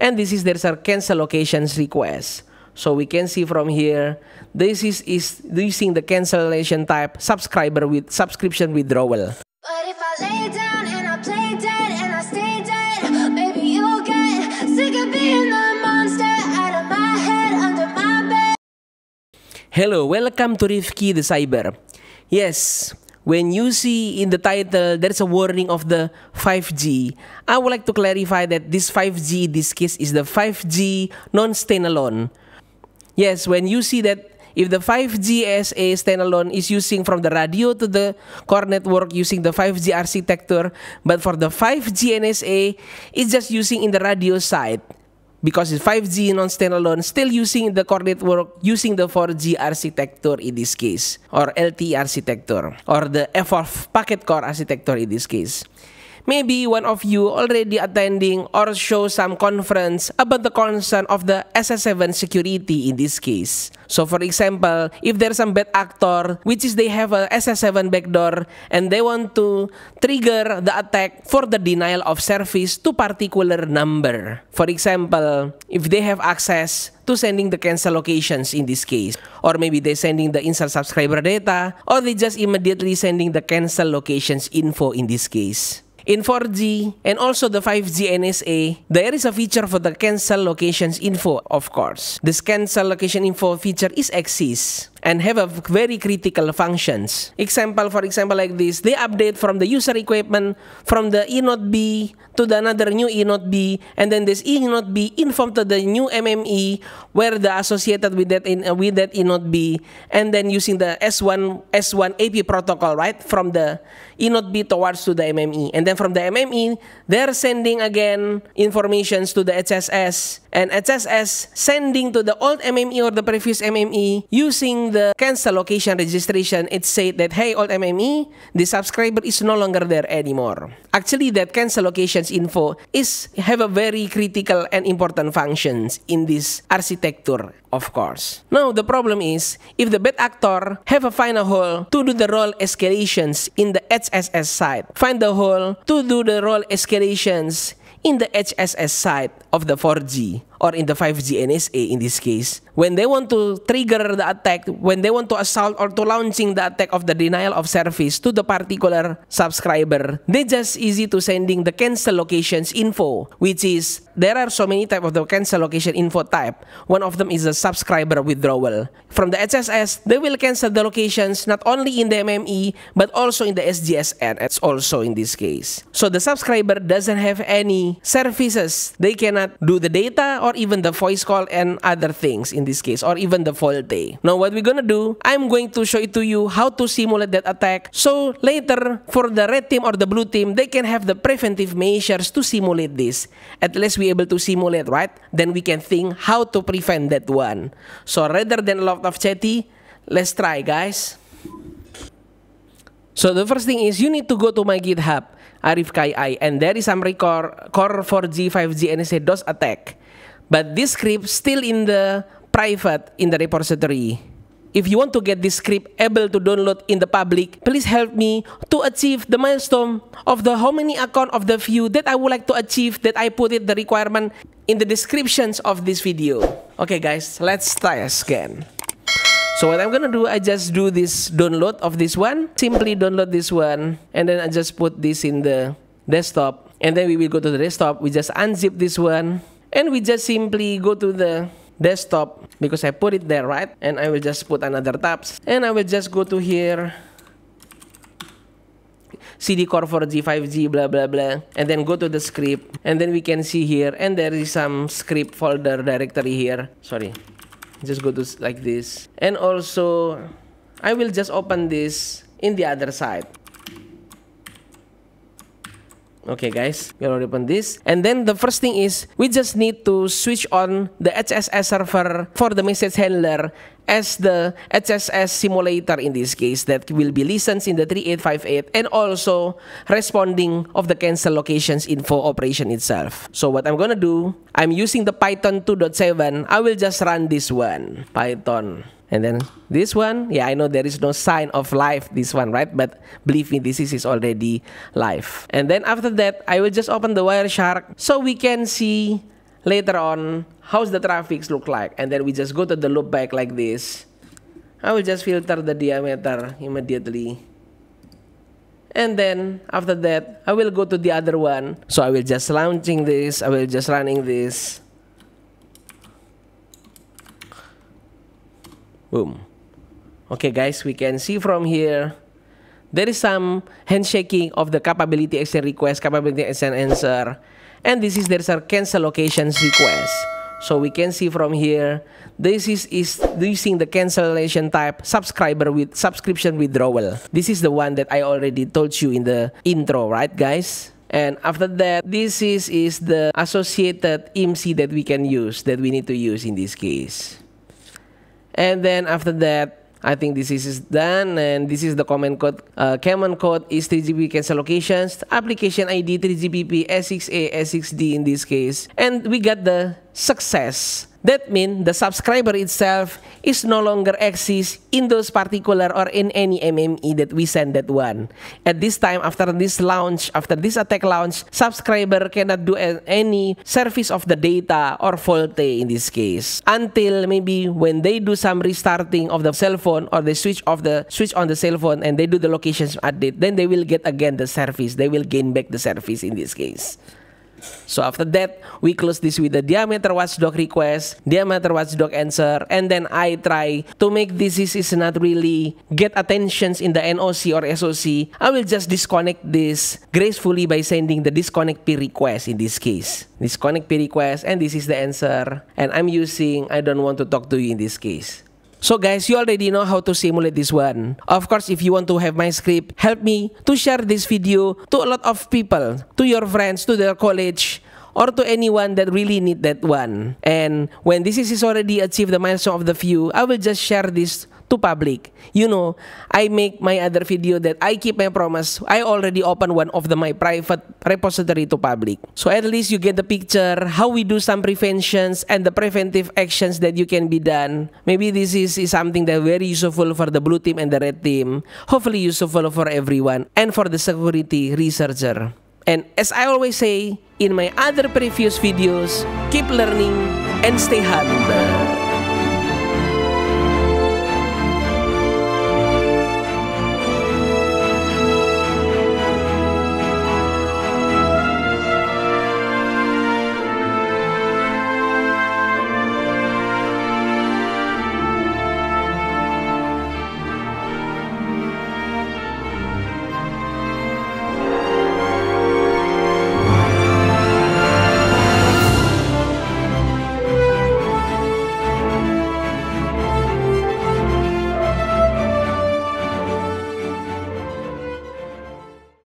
and this is there's a cancel locations request so we can see from here this is is using the cancellation type subscriber with subscription withdrawal Hello, welcome to Rifki the Cyber. Yes, when you see in the title there is a warning of the 5G, I would like to clarify that this 5G, this case, is the 5G non-standalone. Yes, when you see that if the 5G SA standalone is using from the radio to the core network using the 5G architecture, but for the 5G NSA, it's just using in the radio side because it's 5G non-standalone, still using the core network using the 4G architecture in this case, or LTE architecture, or the F4 packet core architecture in this case. Maybe one of you already attending or show some conference about the concern of the SS7 security in this case. So for example, if there's some bad actor, which is they have a SS7 backdoor and they want to trigger the attack for the denial of service to particular number. For example, if they have access to sending the cancel locations in this case. Or maybe they're sending the install subscriber data, or they just immediately sending the cancel locations info in this case. In 4G and also the 5G NSA, there is a feature for the cancel locations info, of course. This cancel location info feature is exists and have a very critical functions. Example, for example, like this, they update from the user equipment from the eNote B to the another new eNote B, and then this eNote B informed to the new MME where the associated with that in uh, with that eNote B, and then using the S1 S1 AP protocol, right, from the eNote B towards to the MME, and then then from the MME, they're sending again informations to the HSS and HSS sending to the old MME or the previous MME using the cancel location registration, it said that, hey, old MME, the subscriber is no longer there anymore. Actually, that cancel locations info is have a very critical and important functions in this architecture of course. Now, the problem is, if the bad actor have a find a hole to do the role escalations in the HSS side, find the hole to do the role escalations in the HSS side of the 4G or in the 5G NSA in this case, when they want to trigger the attack, when they want to assault or to launching the attack of the denial of service to the particular subscriber, they just easy to sending the cancel locations info, which is there are so many type of the cancel location info type. One of them is the subscriber withdrawal. From the HSS, they will cancel the locations not only in the MME but also in the SGSN. It's also in this case. So the subscriber doesn't have any services. They cannot do the data or even the voice call and other things in this case or even the day. Now what we're gonna do, I'm going to show it to you how to simulate that attack so later for the red team or the blue team, they can have the preventive measures to simulate this. At least we're able to simulate, right? Then we can think how to prevent that one. So rather than a lot of chatty, let's try guys. So the first thing is you need to go to my GitHub, Arif Kai I, and there is some record core 4G, 5G, and NSA DOS attack. But this script still in the private in the repository. If you want to get this script able to download in the public, please help me to achieve the milestone of the how many account of the view that I would like to achieve that I put it the requirement in the descriptions of this video. Okay guys, let's try a scan. So what I'm gonna do, I just do this download of this one. Simply download this one and then I just put this in the desktop and then we will go to the desktop. We just unzip this one and we just simply go to the desktop because I put it there right and I will just put another tabs and I will just go to here CD core for g 5G blah blah blah and then go to the script and then we can see here and there is some script folder directory here sorry just go to like this and also I will just open this in the other side okay guys we already open this and then the first thing is we just need to switch on the HSS server for the message handler as the HSS simulator in this case that will be listened in the 3858 and also responding of the cancel locations info operation itself. So what I'm gonna do, I'm using the Python 2.7, I will just run this one, Python and then this one, yeah, I know there is no sign of life, this one, right? But believe me, this is already live. And then after that, I will just open the Wireshark so we can see later on how's the traffics look like. And then we just go to the loopback like this. I will just filter the diameter immediately. And then after that, I will go to the other one. So I will just launching this, I will just running this. Boom. Okay, guys, we can see from here there is some handshaking of the capability action request, capability action answer, and this is there's a cancel locations request. So we can see from here, this is, is using the cancellation type subscriber with subscription withdrawal. This is the one that I already told you in the intro, right guys? And after that, this is, is the associated IMC that we can use, that we need to use in this case. And then after that, I think this is done and this is the command code. Uh, common code is 3 gb cancel locations, application ID 3GPP S6A, S6D in this case. And we got the success. That means the subscriber itself is no longer exists in those particular or in any MME that we send that one. At this time, after this launch, after this attack launch, subscriber cannot do any service of the data or volte in this case. Until maybe when they do some restarting of the cell phone or they switch off the switch on the cell phone and they do the locations update, then they will get again the service. They will gain back the service in this case. So after that, we close this with the diameter watchdog request, diameter watchdog answer, and then I try to make this is, not really get attentions in the NOC or SOC. I will just disconnect this gracefully by sending the disconnect p request in this case. Disconnect p request, and this is the answer. And I'm using I don't want to talk to you in this case. So guys, you already know how to simulate this one. Of course, if you want to have my script, help me to share this video to a lot of people, to your friends, to their college, or to anyone that really need that one. And when this is already achieved the milestone of the view, I will just share this to public. You know, I make my other video that I keep my promise. I already open one of the my private repository to public. So at least you get the picture how we do some preventions and the preventive actions that you can be done. Maybe this is, is something that very useful for the blue team and the red team. Hopefully useful for everyone and for the security researcher. And as I always say in my other previous videos, keep learning and stay humble.